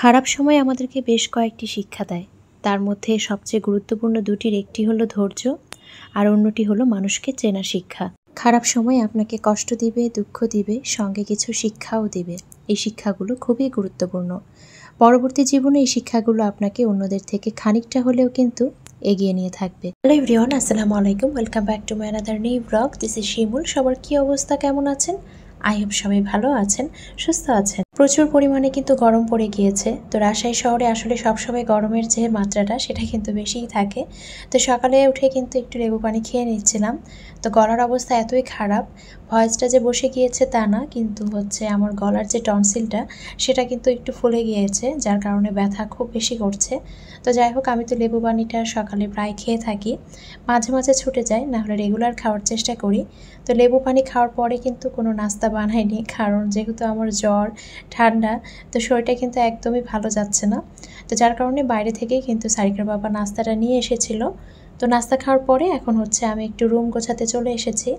খারাপ সময় আমাদেরকে বেশ কয়েকটি শিক্ষা দেয় তার মধ্যে সবচেয়ে গুরুত্বপূর্ণ দুটির একটি হলো ধৈর্য আর অন্যটি হলো মানুষকে চেনা শিক্ষা খারাপ সময় আপনাকে কষ্ট দিবে দুঃখ দিবে সঙ্গে কিছু শিক্ষাও দিবে এই শিক্ষাগুলো খুবই গুরুত্বপূর্ণ পরবর্তী জীবনে এই শিক্ষাগুলো আপনাকে অন্যদের থেকে খানিকটা হলেও কিন্তু এগিয়ে নিয়ে থাকবে হ্যালো এভরিওয়ান আসসালামু আলাইকুম welcome back to my another new blog this is Shimul সবার কী অবস্থা কেমন আছেন আই হোপ সবাই ভালো আছেন সুস্থ আছেন প্রচুর পরিমাণে কিন্তু গরম পড়ে গিয়েছে তো রাজশাহী শহরে আসলে সবসময় গরমের যে মাত্রাটা সেটা কিন্তু বেশিই থাকে তো সকালে উঠে কিন্তু একটু লেবু পানি খেয়ে নিচ্ছিলাম তো গলার অবস্থা এতই খারাপ ভয়েসটা যে বসে গিয়েছে তা না কিন্তু হচ্ছে আমার গলার যে টনসিলটা সেটা কিন্তু একটু ফুলে গিয়েছে যার কারণে ব্যথা খুব বেশি করছে তো যাই হোক আমি তো লেবু পানিটা সকালে প্রায় খেয়ে থাকি মাঝে মাঝে ছুটে যাই নাহলে রেগুলার খাওয়ার চেষ্টা করি তো লেবু পানি খাওয়ার পরে কিন্তু কোনো নাস্তা বানাইনি কারণ যেহেতু আমার জ্বর ঠান্ডা তো শরীরটা কিন্তু একদমই ভালো যাচ্ছে না তো যার কারণে বাইরে থেকেই কিন্তু সারিকার বাবা নাস্তাটা নিয়ে এসেছিল তো নাস্তা খাওয়ার পরে এখন হচ্ছে আমি একটু রুম গোছাতে চলে এসেছি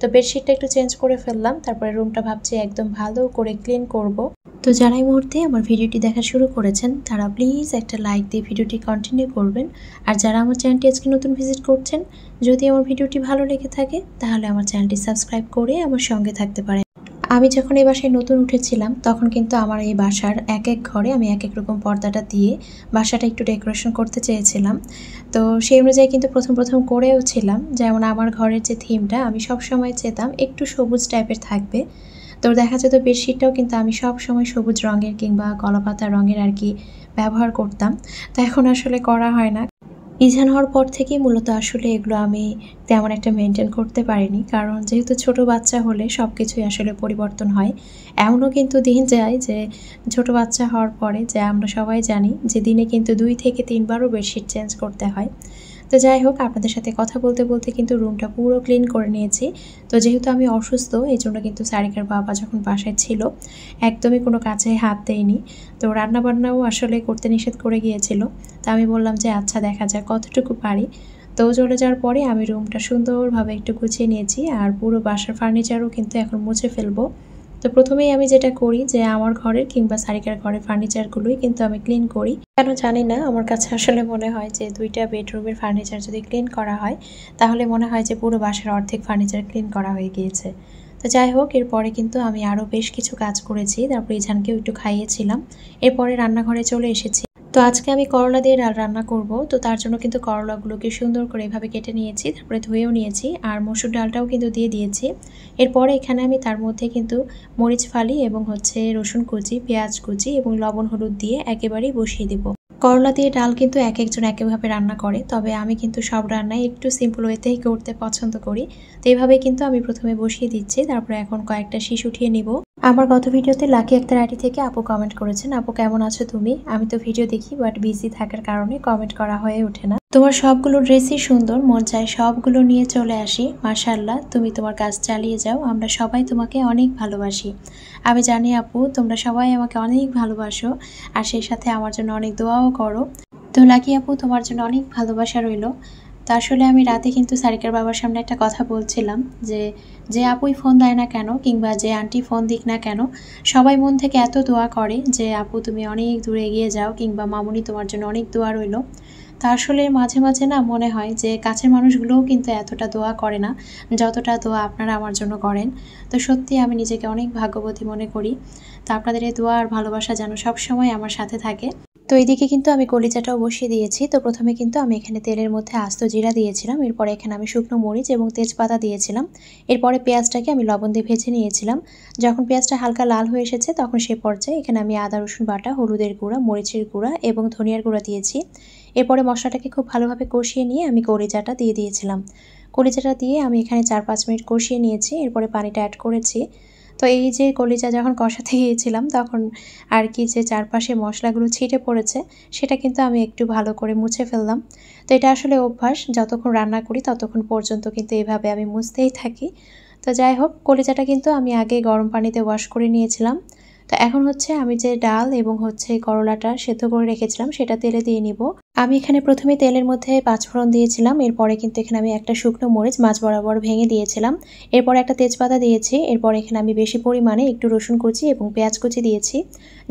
তো বেডশিটটা একটু চেঞ্জ করে ফেললাম তারপরে রুমটা ভাবছি একদম ভালো করে ক্লিন করব তো যারা এই মুহূর্তে আমার ভিডিওটি দেখা শুরু করেছেন তারা প্লিজ একটা লাইক দিয়ে ভিডিওটি কন্টিনিউ করবেন আর যারা আমার চ্যানেলটি আজকে নতুন ভিজিট করছেন যদি আমার ভিডিওটি ভালো লেগে থাকে তাহলে আমার চ্যানেলটি সাবস্ক্রাইব করে আমার সঙ্গে থাকতে পারেন আমি যখন এই বাসায় নতুন উঠেছিলাম তখন কিন্তু আমার এই বাসার এক এক ঘরে আমি এক এক রকম পর্দাটা দিয়ে বাসাটা একটু ডেকোরেশন করতে চেয়েছিলাম তো সেই অনুযায়ী কিন্তু প্রথম প্রথম করেও ছিলাম যেমন আমার ঘরের যে থিমটা আমি সব সময় চেতাম একটু সবুজ টাইপের থাকবে তো দেখা যেত বেডশিটটাও কিন্তু আমি সব সময় সবুজ রঙের কিংবা কলাপাতা রঙের আর কি ব্যবহার করতাম তা এখন আসলে করা হয় না ইজান হওয়ার পর থেকেই মূলত আসলে এগুলো আমি তেমন একটা মেনটেন করতে পারিনি কারণ যেহেতু ছোট বাচ্চা হলে সব কিছুই আসলে পরিবর্তন হয় এমনও কিন্তু দিন যায় যে ছোট বাচ্চা হওয়ার পরে যে আমরা সবাই জানি যে দিনে কিন্তু দুই থেকে তিনবারও বেডশিট চেঞ্জ করতে হয় তো যাই হোক আপনাদের সাথে কথা বলতে বলতে কিন্তু রুমটা পুরো ক্লিন করে নিয়েছি তো যেহেতু আমি অসুস্থ এই জন্য কিন্তু সারিকার বাবা যখন বাসায় ছিল একদমই কোনো কাজে হাত দেয়নি তো রান্নাবান্নাও আসলে করতে নিষেধ করে গিয়েছিল তা আমি বললাম যে আচ্ছা দেখা যায় কতটুকু পারি তো চলে যাওয়ার পরে আমি রুমটা সুন্দরভাবে একটু গুছিয়ে নিয়েছি আর পুরো বাসার ফার্নিচারও কিন্তু এখন মুছে ফেলবো তো প্রথমেই আমি যেটা করি যে আমার ঘরের কিংবা সারিকার ঘরের ফার্নিচারগুলোই কিন্তু আমি ক্লিন করি কেন জানি না আমার কাছে আসলে মনে হয় যে দুইটা বেডরুমের ফার্নিচার যদি ক্লিন করা হয় তাহলে মনে হয় যে পুরো বাসার অর্ধেক ফার্নিচার ক্লিন করা হয়ে গিয়েছে তো যাই হোক এরপরে কিন্তু আমি আরও বেশ কিছু কাজ করেছি তারপরে ইজানকেও একটু খাইয়েছিলাম এরপরে রান্নাঘরে চলে এসেছি তো আজকে আমি করলা দিয়ে ডাল রান্না করব তো তার জন্য কিন্তু করলাগুলোকে সুন্দর করে এভাবে কেটে নিয়েছি তারপরে ধুয়েও নিয়েছি আর মসুর ডালটাও কিন্তু দিয়ে দিয়েছি এরপরে এখানে আমি তার মধ্যে কিন্তু মরিচ ফালি এবং হচ্ছে রসুন কুচি পেঁয়াজ কুচি এবং লবণ হলুদ দিয়ে একেবারেই বসিয়ে দিব করলা দিয়ে ডাল কিন্তু এক একজন একইভাবে রান্না করে তবে আমি কিন্তু সব রান্নায় একটু সিম্পল ওয়েতেই করতে পছন্দ করি তো এইভাবে কিন্তু আমি প্রথমে বসিয়ে দিচ্ছি তারপরে এখন কয়েকটা শিশু উঠিয়ে নিব আমার গত ভিডিওতে লাকি একটা আইডি থেকে আপু কমেন্ট করেছেন আপু কেমন আছো তুমি আমি তো ভিডিও দেখি বাট বিজি থাকার কারণে কমেন্ট করা হয়ে ওঠে না তোমার সবগুলো ড্রেসই সুন্দর মন চায় সবগুলো নিয়ে চলে আসি মাশাল্লাহ তুমি তোমার কাজ চালিয়ে যাও আমরা সবাই তোমাকে অনেক ভালোবাসি আমি জানি আপু তোমরা সবাই আমাকে অনেক ভালোবাসো আর সেই সাথে আমার জন্য অনেক দোয়াও করো তো লাকি আপু তোমার জন্য অনেক ভালোবাসা রইল তো আসলে আমি রাতে কিন্তু সারিকার বাবার সামনে একটা কথা বলছিলাম যে যে আপুই ফোন দেয় না কেন কিংবা যে আন্টি ফোন দিক না কেন সবাই মন থেকে এত দোয়া করে যে আপু তুমি অনেক দূরে এগিয়ে যাও কিংবা মামুনি তোমার জন্য অনেক দোয়া রইল তা আসলে মাঝে মাঝে না মনে হয় যে কাছের মানুষগুলোও কিন্তু এতটা দোয়া করে না যতটা দোয়া আপনারা আমার জন্য করেন তো সত্যি আমি নিজেকে অনেক ভাগ্যবতী মনে করি তা আপনাদের এই দোয়া আর ভালোবাসা যেন সবসময় আমার সাথে থাকে তো এইদিকে কিন্তু আমি কলিচাটাও বসিয়ে দিয়েছি তো প্রথমে কিন্তু আমি এখানে তেলের মধ্যে আস্ত জিরা দিয়েছিলাম এরপরে এখানে আমি শুকনো মরিচ এবং তেজপাতা দিয়েছিলাম এরপরে পেঁয়াজটাকে আমি লবণ দিয়ে ভেজে নিয়েছিলাম যখন পেঁয়াজটা হালকা লাল হয়ে এসেছে তখন সে পর্যায়ে এখানে আমি আদা রসুন বাটা হলুদের গুঁড়া মরিচের গুঁড়া এবং ধনিয়ার গুঁড়া দিয়েছি এরপরে মশলাটাকে খুব ভালোভাবে কষিয়ে নিয়ে আমি কলিচাটা দিয়ে দিয়েছিলাম কলিচাটা দিয়ে আমি এখানে চার পাঁচ মিনিট কষিয়ে নিয়েছি এরপরে পানিটা অ্যাড করেছি তো এই যে কলিজা যখন কষাতে গিয়েছিলাম তখন আর কি যে চারপাশে মশলাগুলো ছিটে পড়েছে সেটা কিন্তু আমি একটু ভালো করে মুছে ফেললাম তো এটা আসলে অভ্যাস যতক্ষণ রান্না করি ততক্ষণ পর্যন্ত কিন্তু এভাবে আমি মুছতেই থাকি তো যাই হোক কলিজাটা কিন্তু আমি আগে গরম পানিতে ওয়াশ করে নিয়েছিলাম তো এখন হচ্ছে আমি যে ডাল এবং হচ্ছে করলাটা সেদ্ধ করে রেখেছিলাম সেটা তেলে দিয়ে নিব আমি এখানে প্রথমে তেলের মধ্যে পাঁচফোড়ন দিয়েছিলাম এরপরে কিন্তু এখানে আমি একটা শুকনো মরিচ মাছ বরাবর ভেঙে দিয়েছিলাম এরপর একটা তেজপাতা দিয়েছি এরপর এখানে আমি বেশি পরিমাণে একটু রসুন কুচি এবং পেঁয়াজ কুচি দিয়েছি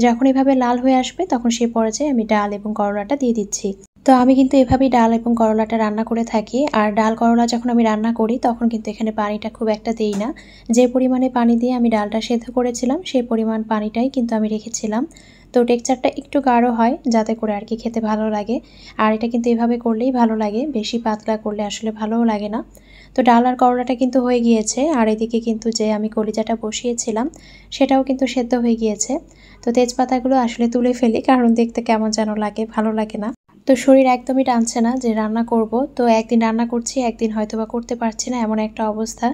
যখন এভাবে লাল হয়ে আসবে তখন সে পর্যায়ে আমি ডাল এবং করলাটা দিয়ে দিচ্ছি তো আমি কিন্তু এভাবেই ডাল এবং করলাটা রান্না করে থাকি আর ডাল করলা যখন আমি রান্না করি তখন কিন্তু এখানে পানিটা খুব একটা দিই না যে পরিমাণে পানি দিয়ে আমি ডালটা সেদ্ধ করেছিলাম সেই পরিমাণ পানিটাই কিন্তু আমি রেখেছিলাম তো টেক্সচারটা একটু গাঢ় হয় যাতে করে আর কি খেতে ভালো লাগে আর এটা কিন্তু এভাবে করলেই ভালো লাগে বেশি পাতলা করলে আসলে ভালোও লাগে না তো ডাল আর করলাটা কিন্তু হয়ে গিয়েছে আর এদিকে কিন্তু যে আমি কলিজাটা বসিয়েছিলাম সেটাও কিন্তু সেদ্ধ হয়ে গিয়েছে তো তেজপাতাগুলো আসলে তুলে ফেলি কারণ দেখতে কেমন যেন লাগে ভালো লাগে না তো শরীর একদমই টানছে না যে রান্না করব তো একদিন রান্না করছি একদিন হয়তোবা করতে পারছি না এমন একটা অবস্থা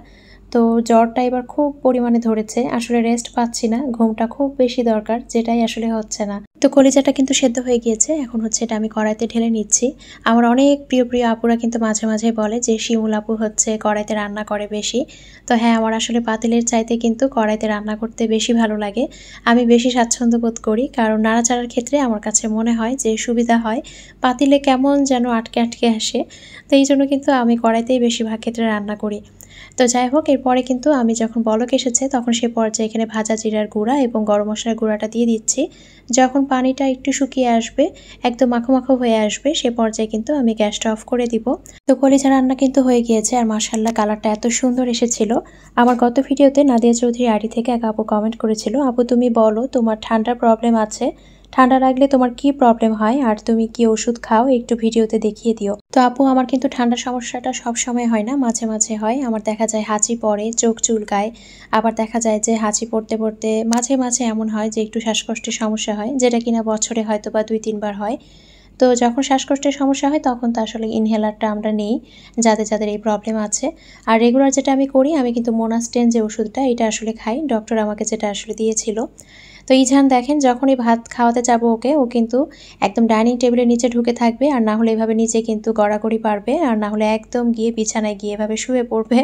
তো জ্বরটা এবার খুব পরিমাণে ধরেছে আসলে রেস্ট পাচ্ছি না ঘুমটা খুব বেশি দরকার যেটাই আসলে হচ্ছে না তো কলিজাটা কিন্তু সেদ্ধ হয়ে গিয়েছে এখন হচ্ছে এটা আমি কড়াইতে ঢেলে নিচ্ছি আমার অনেক প্রিয় প্রিয় আপুরা কিন্তু মাঝে মাঝে বলে যে শিমুল আপু হচ্ছে কড়াইতে রান্না করে বেশি তো হ্যাঁ আমার আসলে পাতিলের চাইতে কিন্তু কড়াইতে রান্না করতে বেশি ভালো লাগে আমি বেশি স্বাচ্ছন্দ্য বোধ করি কারণ নাড়াচাড়ার ক্ষেত্রে আমার কাছে মনে হয় যে সুবিধা হয় পাতিলে কেমন যেন আটকে আটকে আসে তো এই জন্য কিন্তু আমি কড়াইতেই বেশিরভাগ ক্ষেত্রে রান্না করি তো যাই হোক এরপরে কিন্তু আমি যখন বলক এসেছে তখন সে পর্যায়ে এখানে ভাজা জিরার গুঁড়া এবং গরম মশলার গুঁড়াটা দিয়ে দিচ্ছি যখন পানিটা একটু শুকিয়ে আসবে একদম মাখো মাখো হয়ে আসবে সে পর্যায়ে কিন্তু আমি গ্যাসটা অফ করে দিব তো কলিজা রান্না কিন্তু হয়ে গিয়েছে আর মাসাল্লাহ কালারটা এত সুন্দর এসেছিল আমার গত ভিডিওতে নাদিয়া চৌধুরী আইডি থেকে এক আপু কমেন্ট করেছিল আপু তুমি বলো তোমার ঠান্ডার প্রবলেম আছে ঠান্ডা লাগলে তোমার কি প্রবলেম হয় আর তুমি কি ওষুধ খাও একটু ভিডিওতে দেখিয়ে দিও তো আপু আমার কিন্তু ঠান্ডা সমস্যাটা সব সময় হয় না মাঝে মাঝে হয় আমার দেখা যায় হাঁচি পড়ে চোখ চুলকায় আবার দেখা যায় যে হাঁচি পড়তে পড়তে মাঝে মাঝে এমন হয় যে একটু শ্বাসকষ্টের সমস্যা হয় যেটা কিনা বছরে হয়তো বা দুই তিনবার হয় তো যখন শ্বাসকষ্টের সমস্যা হয় তখন তো আসলে ইনহেলারটা আমরা নেই যাদের যাদের এই প্রবলেম আছে আর রেগুলার যেটা আমি করি আমি কিন্তু মোনাস্টেন যে ওষুধটা এটা আসলে খাই ডক্টর আমাকে যেটা আসলে দিয়েছিল তো ইঝান দেখেন যখনই ভাত খাওয়াতে যাব ওকে ও কিন্তু একদম ডাইনিং টেবিলের নিচে ঢুকে থাকবে আর না হলে এভাবে নিচে কিন্তু গড়াগড়ি পারবে আর না হলে একদম গিয়ে বিছানায় গিয়ে এভাবে শুয়ে পড়বে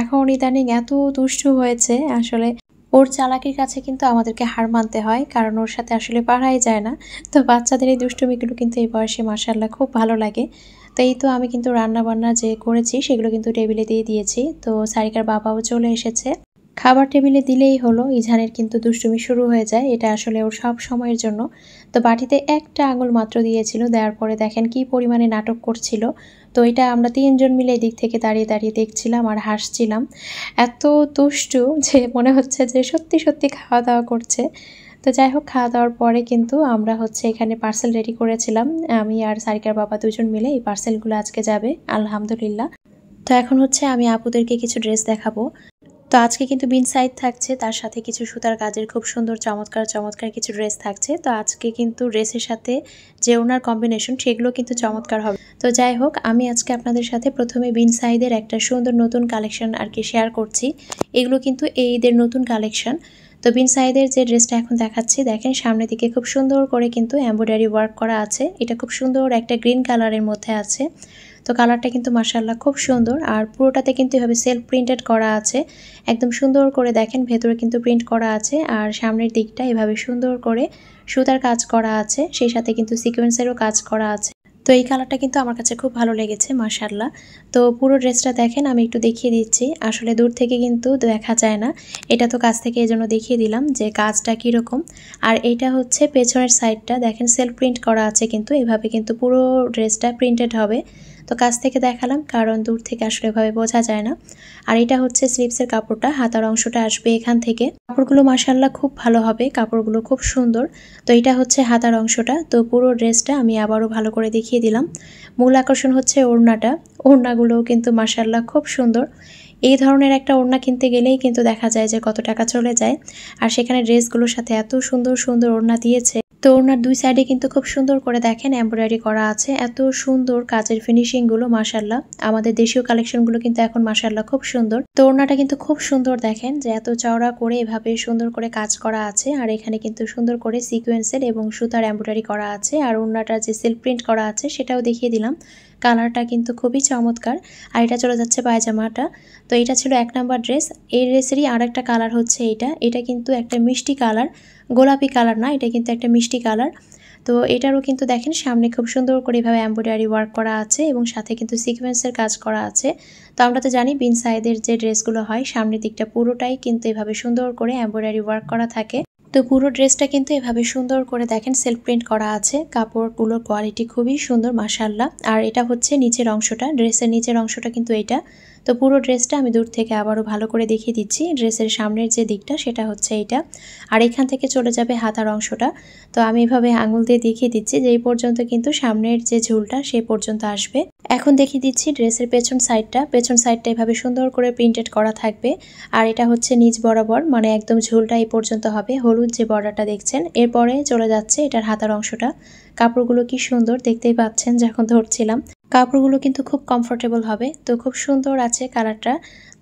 এখন ইদানিং এত দুষ্টু হয়েছে আসলে ওর চালাকির কাছে কিন্তু আমাদেরকে হার মানতে হয় কারণ ওর সাথে আসলে পারাই যায় না তো বাচ্চাদের এই দুষ্টুমিগুলো কিন্তু এই বয়সে মাসাল্লাহ খুব ভালো লাগে তো এই তো আমি কিন্তু রান্না বান্না যে করেছি সেগুলো কিন্তু টেবিলে দিয়ে দিয়েছি তো সারিকার বাবাও চলে এসেছে খাবার টেবিলে দিলেই হলো ইঝানের কিন্তু দুষ্টুমি শুরু হয়ে যায় এটা আসলে ওর সব সময়ের জন্য তো বাটিতে একটা আঙুল মাত্র দিয়েছিল দেওয়ার পরে দেখেন কি পরিমাণে নাটক করছিল তো এটা আমরা তিনজন মিলে এদিক থেকে দাঁড়িয়ে দাঁড়িয়ে দেখছিলাম আর হাসছিলাম এত দুষ্টু যে মনে হচ্ছে যে সত্যি সত্যি খাওয়া দাওয়া করছে তো যাই হোক খাওয়া দাওয়ার পরে কিন্তু আমরা হচ্ছে এখানে পার্সেল রেডি করেছিলাম আমি আর সারিকার বাবা দুজন মিলে এই পার্সেলগুলো আজকে যাবে আলহামদুলিল্লাহ তো এখন হচ্ছে আমি আপুদেরকে কিছু ড্রেস দেখাবো তো আজকে কিন্তু বিন সাইড থাকছে তার সাথে কিছু সুতার কাজের খুব সুন্দর চমৎকার চমৎকার কিছু ড্রেস থাকছে তো আজকে কিন্তু ড্রেসের সাথে যে ওনার কম্বিনেশন সেগুলো কিন্তু চমৎকার হবে তো যাই হোক আমি আজকে আপনাদের সাথে প্রথমে বিন সাইদের একটা সুন্দর নতুন কালেকশন আর কি শেয়ার করছি এগুলো কিন্তু এইদের নতুন কালেকশন তো বিন সাইদের যে ড্রেসটা এখন দেখাচ্ছি দেখেন সামনের দিকে খুব সুন্দর করে কিন্তু এম্ব্রয়ডারি ওয়ার্ক করা আছে এটা খুব সুন্দর একটা গ্রিন কালারের মধ্যে আছে তো কালারটা কিন্তু মার্শাল্লাহ খুব সুন্দর আর পুরোটাতে কিন্তু এভাবে সেলফ প্রিন্টেড করা আছে একদম সুন্দর করে দেখেন ভেতরে কিন্তু প্রিন্ট করা আছে আর সামনের দিকটা এভাবে সুন্দর করে সুতার কাজ করা আছে সেই সাথে কিন্তু সিকোয়েন্সেরও কাজ করা আছে তো এই কালারটা কিন্তু আমার কাছে খুব ভালো লেগেছে মার্শাল্লাহ তো পুরো ড্রেসটা দেখেন আমি একটু দেখিয়ে দিচ্ছি আসলে দূর থেকে কিন্তু দেখা যায় না এটা তো কাছ থেকে এজন্য দেখিয়ে দিলাম যে কাজটা কীরকম আর এটা হচ্ছে পেছনের সাইডটা দেখেন সেলফ প্রিন্ট করা আছে কিন্তু এভাবে কিন্তু পুরো ড্রেসটা প্রিন্টেড হবে তো কাছ থেকে দেখালাম কারণ দূর থেকে আসলে এভাবে বোঝা যায় না আর এটা হচ্ছে স্লিপসের কাপড়টা হাতার অংশটা আসবে এখান থেকে কাপড়গুলো মাসাল্লাহ খুব ভালো হবে কাপড়গুলো খুব সুন্দর তো এটা হচ্ছে হাতার অংশটা তো পুরো ড্রেসটা আমি আবারও ভালো করে দেখিয়ে দিলাম মূল আকর্ষণ হচ্ছে ওড়নাটা ওড়নাগুলোও কিন্তু মাসাল্লাহ খুব সুন্দর এই ধরনের একটা ওড়না কিনতে গেলেই কিন্তু দেখা যায় যে কত টাকা চলে যায় আর সেখানে ড্রেসগুলোর সাথে এত সুন্দর সুন্দর ওড়না দিয়েছে তো ওনার দুই সাইডে কিন্তু খুব সুন্দর করে দেখেন এমব্রয়ডারি করা আছে এত সুন্দর কাজের ফিনিশিংগুলো মাসাল্লাহ আমাদের দেশীয় কালেকশনগুলো কিন্তু এখন মাসাল্লাহ খুব সুন্দর তো ওনাটা কিন্তু খুব সুন্দর দেখেন যে এত চওড়া করে এভাবে সুন্দর করে কাজ করা আছে আর এখানে কিন্তু সুন্দর করে সিকোয়েন্সের এবং সুতার এমব্রয়ডারি করা আছে আর ওনাটা যে সেল প্রিন্ট করা আছে সেটাও দেখিয়ে দিলাম কালারটা কিন্তু খুবই চমৎকার আর এটা চলে যাচ্ছে পায়জামাটা তো এটা ছিল এক নাম্বার ড্রেস এই ড্রেসেরই আর একটা কালার হচ্ছে এটা এটা কিন্তু একটা মিষ্টি কালার গোলাপি কালার না এটা কিন্তু একটা মিষ্টি কালার তো এটারও কিন্তু দেখেন সামনে খুব সুন্দর করে এভাবে এম্ব্রয়ডারি ওয়ার্ক করা আছে এবং সাথে কিন্তু সিকোয়েন্সের কাজ করা আছে তো আমরা তো জানি বিন সাইদের যে ড্রেসগুলো হয় সামনের দিকটা পুরোটাই কিন্তু এভাবে সুন্দর করে এম্ব্রয়ডারি ওয়ার্ক করা থাকে তো পুরো ড্রেসটা কিন্তু এভাবে সুন্দর করে দেখেন সেলফ প্রিন্ট করা আছে কাপড়গুলোর কোয়ালিটি খুবই সুন্দর মাসাল্লাহ আর এটা হচ্ছে নিচের অংশটা ড্রেসের নিচের অংশটা কিন্তু এটা তো পুরো ড্রেসটা আমি দূর থেকে আবারও ভালো করে দেখিয়ে দিচ্ছি ড্রেসের সামনের যে দিকটা সেটা হচ্ছে এটা আর এখান থেকে চলে যাবে হাতার অংশটা তো আমি এভাবে আঙুল দিয়ে দেখিয়ে দিচ্ছি যে এই পর্যন্ত কিন্তু সামনের যে ঝুলটা সেই পর্যন্ত আসবে এখন দেখিয়ে দিচ্ছি ড্রেসের পেছন সাইডটা পেছন সাইডটা এভাবে সুন্দর করে প্রিন্টেড করা থাকবে আর এটা হচ্ছে নিচ বরাবর মানে একদম ঝুলটা এই পর্যন্ত হবে হলুদ যে বর্ডারটা দেখছেন এরপরে চলে যাচ্ছে এটার হাতার অংশটা কাপড়গুলো কি সুন্দর দেখতেই পাচ্ছেন যখন ধরছিলাম কাপড়গুলো কিন্তু খুব কমফোর্টেবল হবে তো খুব সুন্দর আছে কালারটা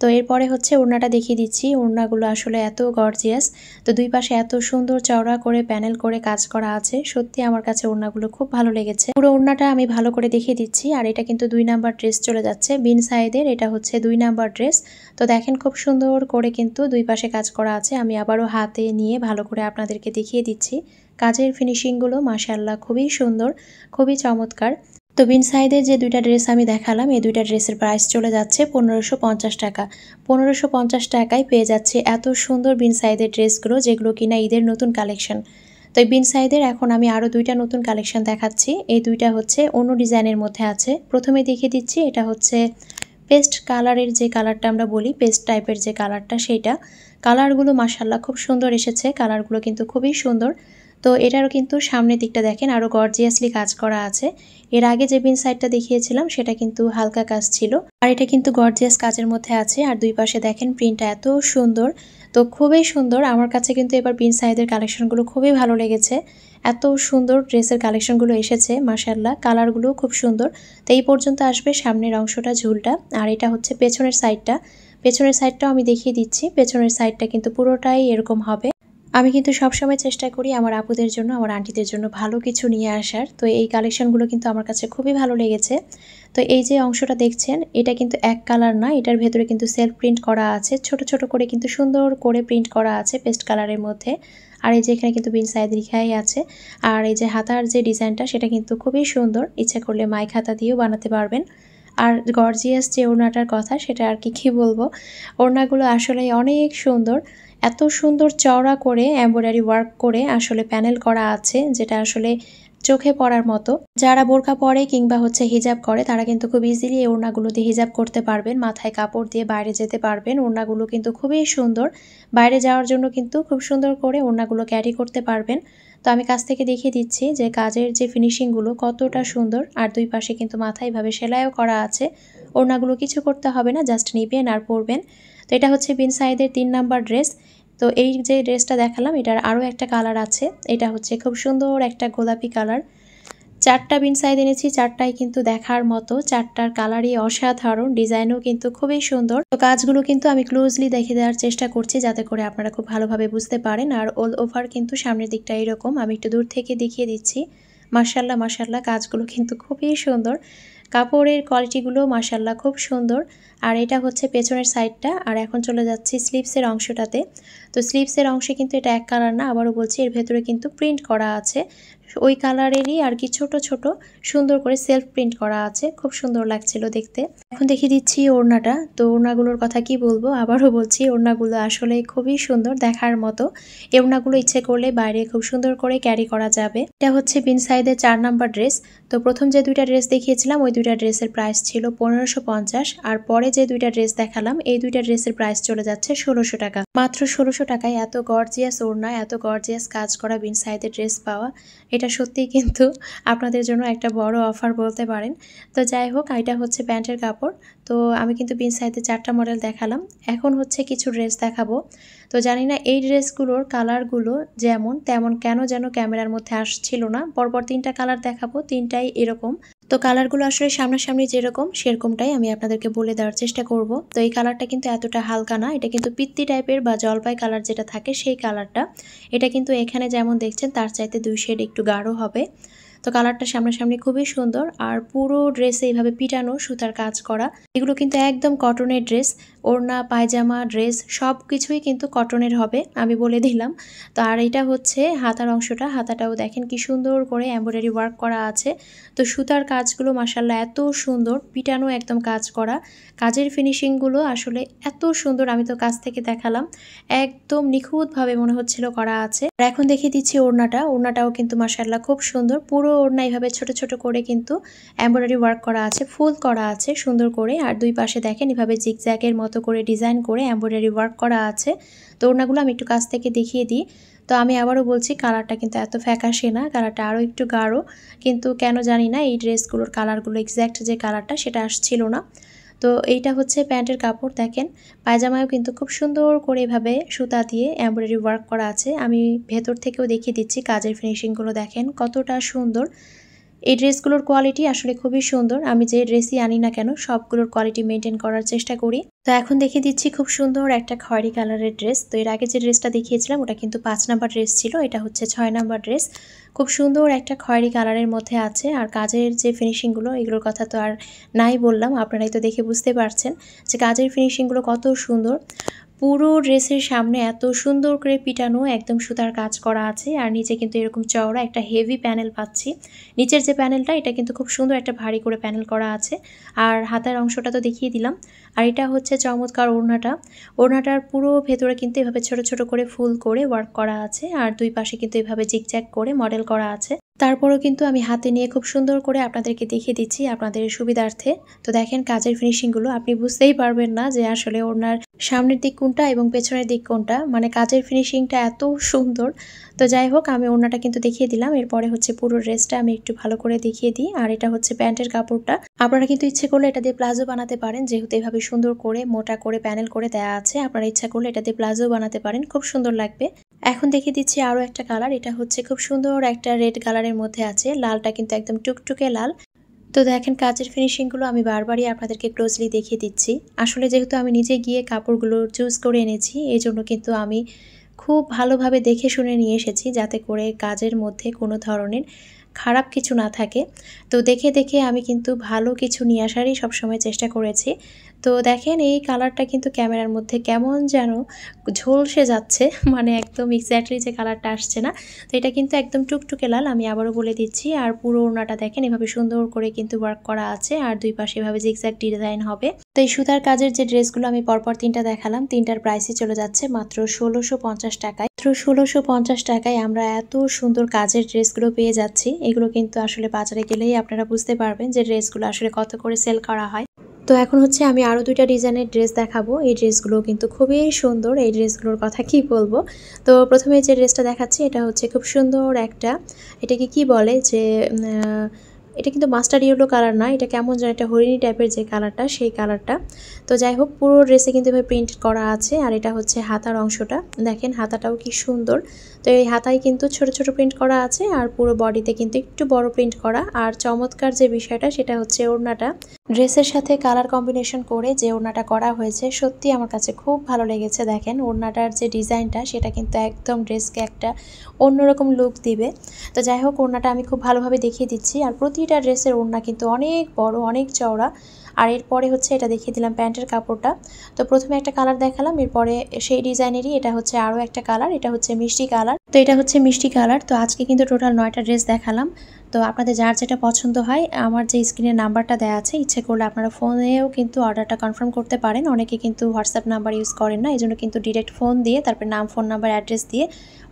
তো এরপরে হচ্ছে ওড়নাটা দেখিয়ে দিচ্ছি ওড়নাগুলো আসলে এত গর্জিয়াস তো দুই পাশে এত সুন্দর চওড়া করে প্যানেল করে কাজ করা আছে সত্যি আমার কাছে ওড়নাগুলো খুব ভালো লেগেছে পুরো ওড়নাটা আমি ভালো করে দেখিয়ে দিচ্ছি আর এটা কিন্তু দুই নাম্বার ড্রেস চলে যাচ্ছে বিন সাইদের এটা হচ্ছে দুই নাম্বার ড্রেস তো দেখেন খুব সুন্দর করে কিন্তু দুই পাশে কাজ করা আছে আমি আবারও হাতে নিয়ে ভালো করে আপনাদেরকে দেখিয়ে দিচ্ছি কাজের ফিনিশিংগুলো আল্লাহ খুবই সুন্দর খুবই চমৎকার তো বিন সাইদের যে দুইটা ড্রেস আমি দেখালাম এই দুইটা ড্রেসের প্রাইস চলে যাচ্ছে পনেরোশো পঞ্চাশ টাকা পনেরোশো পঞ্চাশ টাকায় পেয়ে যাচ্ছে এত সুন্দর বিন সাইদের ড্রেসগুলো যেগুলো কিনা ঈদের নতুন কালেকশন তো এই বিন সাইদের এখন আমি আরও দুইটা নতুন কালেকশন দেখাচ্ছি এই দুইটা হচ্ছে অন্য ডিজাইনের মধ্যে আছে প্রথমে দেখিয়ে দিচ্ছি এটা হচ্ছে পেস্ট কালারের যে কালারটা আমরা বলি পেস্ট টাইপের যে কালারটা সেইটা কালারগুলো মাসাল্লাহ খুব সুন্দর এসেছে কালারগুলো কিন্তু খুবই সুন্দর তো এটারও কিন্তু সামনের দিকটা দেখেন আরও গর্জিয়াসলি কাজ করা আছে এর আগে যে বিন সাইডটা দেখিয়েছিলাম সেটা কিন্তু হালকা কাজ ছিল আর এটা কিন্তু গর্জিয়াস কাজের মধ্যে আছে আর দুই পাশে দেখেন প্রিন্টটা এত সুন্দর তো খুবই সুন্দর আমার কাছে কিন্তু এবার বিন সাইডের কালেকশনগুলো খুবই ভালো লেগেছে এত সুন্দর ড্রেসের কালেকশনগুলো এসেছে মাসাল্লাহ কালারগুলো খুব সুন্দর তো এই পর্যন্ত আসবে সামনের অংশটা ঝুলটা আর এটা হচ্ছে পেছনের সাইডটা পেছনের সাইডটাও আমি দেখিয়ে দিচ্ছি পেছনের সাইডটা কিন্তু পুরোটাই এরকম হবে আমি কিন্তু সবসময় চেষ্টা করি আমার আপুদের জন্য আমার আন্টিদের জন্য ভালো কিছু নিয়ে আসার তো এই কালেকশানগুলো কিন্তু আমার কাছে খুবই ভালো লেগেছে তো এই যে অংশটা দেখছেন এটা কিন্তু এক কালার না এটার ভেতরে কিন্তু সেলফ প্রিন্ট করা আছে ছোট ছোট করে কিন্তু সুন্দর করে প্রিন্ট করা আছে পেস্ট কালারের মধ্যে আর এই যে এখানে কিন্তু বিন সাইদ রিখাই আছে আর এই যে হাতার যে ডিজাইনটা সেটা কিন্তু খুবই সুন্দর ইচ্ছা করলে মাইক হাতা দিয়েও বানাতে পারবেন আর গর্জিয়াস যে ওড়নাটার কথা সেটা আর কি কী বলবো ওড়নাগুলো আসলে অনেক সুন্দর এত সুন্দর চওড়া করে এমব্রয়ডারি ওয়ার্ক করে আসলে প্যানেল করা আছে যেটা আসলে চোখে পড়ার মতো যারা বোরখা পরে কিংবা হচ্ছে হিজাব করে তারা কিন্তু খুব ইজিলি এই ওড়নাগুলো দিয়ে হিজাব করতে পারবেন মাথায় কাপড় দিয়ে বাইরে যেতে পারবেন ওড়নাগুলো কিন্তু খুবই সুন্দর বাইরে যাওয়ার জন্য কিন্তু খুব সুন্দর করে ওড়নাগুলো ক্যারি করতে পারবেন তো আমি কাছ থেকে দেখিয়ে দিচ্ছি যে কাজের যে ফিনিশিংগুলো কতটা সুন্দর আর দুই পাশে কিন্তু মাথায় এভাবে সেলাইও করা আছে ওড়নাগুলো কিছু করতে হবে না জাস্ট নিবেন আর পরবেন তো এটা হচ্ছে বিন সাইদের তিন নাম্বার ড্রেস তো এই যে ড্রেসটা দেখালাম এটার আরও একটা কালার আছে এটা হচ্ছে খুব সুন্দর একটা গোলাপি কালার চারটা বিন সাইজ এনেছি চারটাই কিন্তু দেখার মতো চারটার কালারই অসাধারণ ডিজাইনও কিন্তু খুবই সুন্দর তো কাজগুলো কিন্তু আমি ক্লোজলি দেখে দেওয়ার চেষ্টা করছি যাতে করে আপনারা খুব ভালোভাবে বুঝতে পারেন আর অল ওভার কিন্তু সামনের দিকটা এরকম আমি একটু দূর থেকে দেখিয়ে দিচ্ছি মার্শাল্লাহ মার্শাল্লাহ কাজগুলো কিন্তু খুবই সুন্দর কাপড়ের কোয়ালিটিগুলো মার্শাল্লাহ খুব সুন্দর আর এটা হচ্ছে পেছনের সাইডটা আর এখন চলে যাচ্ছি স্লিপসের অংশটাতে তো স্লিপসের অংশে কিন্তু এটা এক কালার না আবারও বলছি এর ভেতরে কিন্তু প্রিন্ট করা আছে ওই কালারেরই আর কি ছোট ছোট সুন্দর করে সেলফ প্রিন্ট করা আছে খুব সুন্দর লাগছিল দেখতে এখন দেখিয়ে দিচ্ছি ওড়নাটা তো ওড়নাগুলোর কথা কি বলবো আবারও বলছি ওড়নাগুলো আসলে খুবই সুন্দর দেখার মতো এই ওড়নাগুলো ইচ্ছে করলে বাইরে খুব সুন্দর করে ক্যারি করা যাবে এটা হচ্ছে বিন সাইদের চার নাম্বার ড্রেস তো প্রথম যে দুইটা ড্রেস দেখিয়েছিলাম ওই দুইটা ড্রেসের প্রাইস ছিল পনেরোশো আর পরে যে দুইটা ড্রেস দেখালাম এই দুইটা ড্রেসের প্রাইস চলে যাচ্ছে ষোলোশো টাকা মাত্র ষোলোশো টাকায় এত গর্জিয়াস ওড়না এত গর্জিয়াস কাজ করা বিন সাইজের ড্রেস পাওয়া এটা সত্যিই কিন্তু আপনাদের জন্য একটা বড় অফার বলতে পারেন তো যাই হোক এটা হচ্ছে প্যান্টের কাপড় তো আমি কিন্তু বিন সাইজের চারটা মডেল দেখালাম এখন হচ্ছে কিছু ড্রেস দেখাবো তো জানি না এই ড্রেসগুলোর কালারগুলো যেমন তেমন কেন যেন ক্যামেরার মধ্যে আসছিল না পরপর তিনটা কালার দেখাবো তিনটাই এরকম তো কালারগুলো আসলে সামনাসামনি যেরকম সেরকমটাই আমি আপনাদেরকে বলে দেওয়ার চেষ্টা করব তো এই কালারটা কিন্তু এতটা হালকা না এটা কিন্তু পিত্তি টাইপের বা জলপাই কালার যেটা থাকে সেই কালারটা এটা কিন্তু এখানে যেমন দেখছেন তার চাইতে দুই শেড একটু গাঢ় হবে তো কালারটা সামনাসামনি খুবই সুন্দর আর পুরো ড্রেসে এইভাবে পিটানো সুতার কাজ করা এগুলো কিন্তু একদম কটনের ড্রেস ওড়না পায়জামা ড্রেস সব কিছুই কিন্তু কটনের হবে আমি বলে দিলাম তো আর এটা হচ্ছে হাতার অংশটা হাতাটাও দেখেন কি সুন্দর করে এম্ব্রয়ডারি ওয়ার্ক করা আছে তো সুতার কাজগুলো মাসাল্লাহ এত সুন্দর পিটানো একদম কাজ করা কাজের ফিনিশিংগুলো আসলে এত সুন্দর আমি তো কাজ থেকে দেখালাম একদম নিখুঁতভাবে মনে হচ্ছিল করা আছে আর এখন দেখিয়ে দিচ্ছি ওড়নাটা ওড়নাটাও কিন্তু মাসাল্লাহ খুব সুন্দর পুরো ওড়না এইভাবে ছোট ছোট করে কিন্তু এমব্রয়ডারি ওয়ার্ক করা আছে ফুল করা আছে সুন্দর করে আর দুই পাশে দেখেন এভাবে জিগজ্যাগের মতো করে ডিজাইন করে এমব্রয়ডারি ওয়ার্ক করা আছে তো ওড়নাগুলো আমি একটু কাছ থেকে দেখিয়ে দিই তো আমি আবারও বলছি কালারটা কিন্তু এত ফ্যাকাসে না কালারটা আরও একটু গাঢ় কিন্তু কেন জানি না এই ড্রেসগুলোর কালারগুলো এক্স্যাক্ট যে কালারটা সেটা আসছিল না তো এইটা হচ্ছে প্যান্টের কাপড় দেখেন পায়জামায়ও কিন্তু খুব সুন্দর করে এভাবে সুতা দিয়ে এমব্রয়ডারি ওয়ার্ক করা আছে আমি ভেতর থেকেও দেখিয়ে দিচ্ছি কাজের ফিনিশিংগুলো দেখেন কতটা সুন্দর এই ড্রেসগুলোর কোয়ালিটি আসলে খুবই সুন্দর আমি যে ড্রেসই আনি না কেন সবগুলোর কোয়ালিটি মেনটেন করার চেষ্টা করি তো এখন দেখিয়ে দিচ্ছি খুব সুন্দর একটা খয়েরি কালারের ড্রেস তো এর আগে যে ড্রেসটা দেখিয়েছিলাম ওটা কিন্তু পাঁচ নাম্বার ড্রেস ছিল এটা হচ্ছে ছয় নাম্বার ড্রেস খুব সুন্দর একটা খয়েরি কালারের মধ্যে আছে আর কাজের যে ফিনিশিংগুলো এগুলোর কথা তো আর নাই বললাম আপনারাই তো দেখে বুঝতে পারছেন যে কাজের ফিনিশিংগুলো কত সুন্দর পুরো ড্রেসের সামনে এত সুন্দর করে পিটানো একদম সুতার কাজ করা আছে আর নিচে কিন্তু এরকম চওড়া একটা হেভি প্যানেল পাচ্ছি নিচের যে প্যানেলটা এটা কিন্তু খুব সুন্দর একটা ভারী করে প্যানেল করা আছে আর হাতার অংশটা তো দেখিয়ে দিলাম আর এটা হচ্ছে চমৎকার ওড়নাটা ওড়নাটার পুরো ভেতরে কিন্তু এভাবে ছোট ছোট করে ফুল করে ওয়ার্ক করা আছে আর দুই পাশে কিন্তু এভাবে জিকজ্যাক করে মডেল করা আছে তারপরও কিন্তু আমি হাতে নিয়ে খুব সুন্দর করে আপনাদেরকে দেখিয়ে দিচ্ছি আপনাদের সুবিধার্থে তো দেখেন কাজের ফিনিশিংগুলো আপনি বুঝতেই পারবেন না যে আসলে ওনার সামনের দিক কোনটা এবং পেছনের দিক কোনটা মানে কাজের ফিনিশিংটা এত সুন্দর তো যাই হোক আমি ওনাটা কিন্তু দেখিয়ে দিলাম এরপরে হচ্ছে পুরো ড্রেসটা আমি একটু ভালো করে দেখিয়ে দিই আর এটা হচ্ছে প্যান্টের কাপড়টা আপনারা কিন্তু ইচ্ছে করলে এটা দিয়ে প্লাজো বানাতে পারেন যেহেতু এভাবে সুন্দর করে মোটা করে প্যানেল করে দেয়া আছে আপনারা ইচ্ছা করলে এটা দিয়ে প্লাজো বানাতে পারেন খুব সুন্দর লাগবে এখন দেখিয়ে দিচ্ছি আরও একটা কালার এটা হচ্ছে খুব সুন্দর একটা রেড কালারের মধ্যে আছে লালটা কিন্তু একদম টুকটুকে লাল তো দেখেন কাজের ফিনিশিংগুলো আমি বারবারই আপনাদেরকে ক্লোজলি দেখিয়ে দিচ্ছি আসলে যেহেতু আমি নিজে গিয়ে কাপড়গুলো চুজ করে এনেছি এই জন্য কিন্তু আমি খুব ভালোভাবে দেখে শুনে নিয়ে এসেছি যাতে করে কাজের মধ্যে কোনো ধরনের খারাপ কিছু না থাকে তো দেখে দেখে আমি কিন্তু ভালো কিছু নিয়ে আসারই সবসময় চেষ্টা করেছি তো দেখেন এই কালারটা কিন্তু ক্যামেরার মধ্যে কেমন যেন ঝলসে যাচ্ছে মানে একদম এক্স্যাক্টলি যে কালারটা আসছে না তো এটা কিন্তু একদম টুকটুকে লাল আমি আবারও বলে দিচ্ছি আর পুরো ওনাটা দেখেন এভাবে সুন্দর করে কিন্তু ওয়ার্ক করা আছে আর দুই পাশে এভাবে যে এক্স্যাক্ট ডিজাইন হবে তো এই সুতার কাজের যে ড্রেসগুলো আমি পরপর তিনটা দেখালাম তিনটার প্রাইসই চলে যাচ্ছে মাত্র ষোলোশো টাকায় মাত্র ষোলোশো পঞ্চাশ টাকায় আমরা এত সুন্দর কাজের ড্রেসগুলো পেয়ে যাচ্ছি এগুলো কিন্তু আসলে বাজারে গেলেই আপনারা বুঝতে পারবেন যে ড্রেসগুলো আসলে কত করে সেল করা হয় তো এখন হচ্ছে আমি আরও দুইটা ডিজাইনের ড্রেস দেখাবো এই ড্রেসগুলো কিন্তু খুবই সুন্দর এই ড্রেসগুলোর কথা কি বলবো তো প্রথমে যে ড্রেসটা দেখাচ্ছি এটা হচ্ছে খুব সুন্দর একটা এটাকে কি বলে যে এটা কিন্তু মাস্টার ইয়েলো কালার না এটা কেমন যেন একটা হরিণী টাইপের যে কালারটা সেই কালারটা তো যাই হোক পুরো ড্রেসে কিন্তু এভাবে প্রিন্ট করা আছে আর এটা হচ্ছে হাতার অংশটা দেখেন হাতাটাও কি সুন্দর তো এই হাতায় কিন্তু ছোট ছোট প্রিন্ট করা আছে আর পুরো বডিতে কিন্তু একটু বড় প্রিন্ট করা আর চমৎকার যে বিষয়টা সেটা হচ্ছে ওড়নাটা ড্রেসের সাথে কালার কম্বিনেশন করে যে ওড়নাটা করা হয়েছে সত্যি আমার কাছে খুব ভালো লেগেছে দেখেন ওড়নাটার যে ডিজাইনটা সেটা কিন্তু একদম ড্রেসকে একটা অন্যরকম লুক দিবে তো যাই হোক ওড়নাটা আমি খুব ভালোভাবে দেখিয়ে দিচ্ছি আর প্রতি মিটার ড্রেসের ওড়না কিন্তু অনেক বড় অনেক চওড়া আর এরপরে হচ্ছে এটা দেখিয়ে দিলাম প্যান্টের কাপড়টা তো প্রথমে একটা কালার দেখালাম এরপরে সেই ডিজাইনেরই এটা হচ্ছে আরও একটা কালার এটা হচ্ছে মিষ্টি কালার তো এটা হচ্ছে মিষ্টি কালার তো আজকে কিন্তু টোটাল নয়টা ড্রেস দেখালাম তো আপনাদের যার যেটা পছন্দ হয় আমার যে স্ক্রিনের নাম্বারটা দেওয়া আছে ইচ্ছে করলে আপনারা ফোনেও কিন্তু অর্ডারটা কনফার্ম করতে পারেন অনেকে কিন্তু হোয়াটসঅ্যাপ নাম্বার ইউজ করেন না এই জন্য কিন্তু ডিরেক্ট ফোন দিয়ে তারপর নাম ফোন নাম্বার অ্যাড্রেস দিয়ে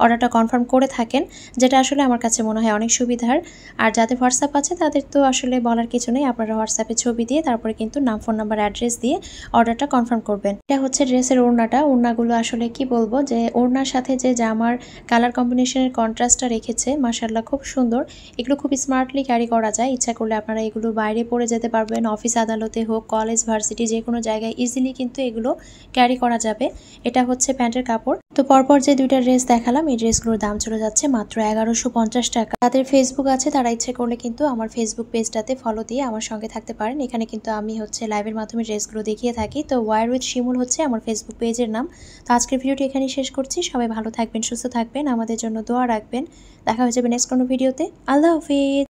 অর্ডারটা কনফার্ম করে থাকেন যেটা আসলে আমার কাছে মনে হয় অনেক সুবিধার আর যাদের হোয়াটসঅ্যাপ আছে তাদের তো আসলে বলার কিছু নেই আপনারা হোয়াটসঅ্যাপে ছবি দিয়ে তারপরে কিন্তু নাম ফোন নাম্বার অ্যাড্রেস দিয়ে অর্ডারটা কনফার্ম করবেন এটা হচ্ছে ড্রেসের ওড়নাটা ওড়নাগুলো আসলে কি বলবো যে ওড়নার সাথে যে জামার কালার কালার কম্বিনেশনের কন্ট্রাস্টটা রেখেছে মাসাল্লাহ খুব সুন্দর এগুলো খুব স্মার্টলি ক্যারি করা যায় ইচ্ছা করলে আপনারা এগুলো বাইরে পরে যেতে পারবেন অফিস আদালতে হোক কলেজ ভার্সিটি যে কোনো জায়গায় ইজিলি কিন্তু এগুলো ক্যারি করা যাবে এটা হচ্ছে প্যান্টের কাপড় তো পরপর যে দুইটা ড্রেস দেখালাম এই ড্রেসগুলোর দাম চলে যাচ্ছে মাত্র এগারোশো পঞ্চাশ টাকা তাদের ফেসবুক আছে তারা ইচ্ছে করলে কিন্তু আমার ফেসবুক পেজটাতে ফলো দিয়ে আমার সঙ্গে থাকতে পারেন এখানে কিন্তু আমি হচ্ছে লাইভের মাধ্যমে ড্রেসগুলো দেখিয়ে থাকি তো ওয়ার উইথ শিমুল হচ্ছে আমার ফেসবুক পেজের নাম তো আজকের ভিডিওটি এখানেই শেষ করছি সবাই ভালো থাকবেন সুস্থ থাকবেন আমাদের জন্য দোয়া রাখবেন দেখা হয়ে যাবে নেক্সট কোনো ভিডিওতে আল্লাহ হাফিজ